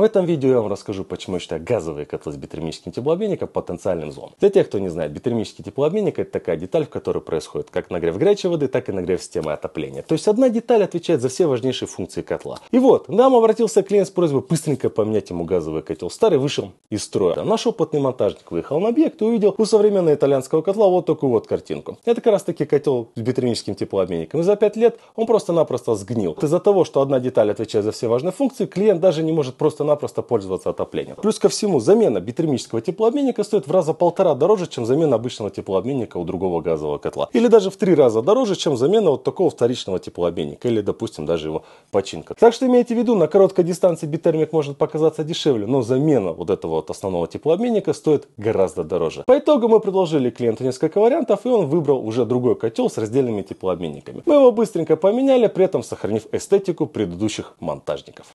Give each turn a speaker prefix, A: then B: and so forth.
A: В этом видео я вам расскажу, почему я считаю газовые котлы с битермическим теплообменником потенциальным злом. Для тех, кто не знает, битермический теплообменник – это такая деталь, в которой происходит как нагрев горячей воды, так и нагрев системы отопления. То есть одна деталь отвечает за все важнейшие функции котла. И вот, нам обратился клиент с просьбой быстренько поменять ему газовый котел. Старый вышел из строя. Наш опытный монтажник выехал на объект и увидел у современного итальянского котла вот такую вот картинку. Это как раз таки котел с битермическим теплообменником. И за 5 лет он просто-напросто сгнил. Из-за того, что одна деталь отвечает за все важные функции, клиент даже не может просто просто-напросто пользоваться отоплением. Плюс ко всему, замена битермического теплообменника стоит в раза полтора дороже, чем замена обычного теплообменника у другого газового котла. Или даже в три раза дороже, чем замена вот такого вторичного теплообменника или, допустим, даже его починка. Так что имейте в виду, на короткой дистанции битермик может показаться дешевле, но замена вот этого вот основного теплообменника стоит гораздо дороже. По итогу мы предложили клиенту несколько вариантов, и он выбрал уже другой котел с раздельными теплообменниками. Мы его быстренько поменяли, при этом сохранив эстетику предыдущих монтажников.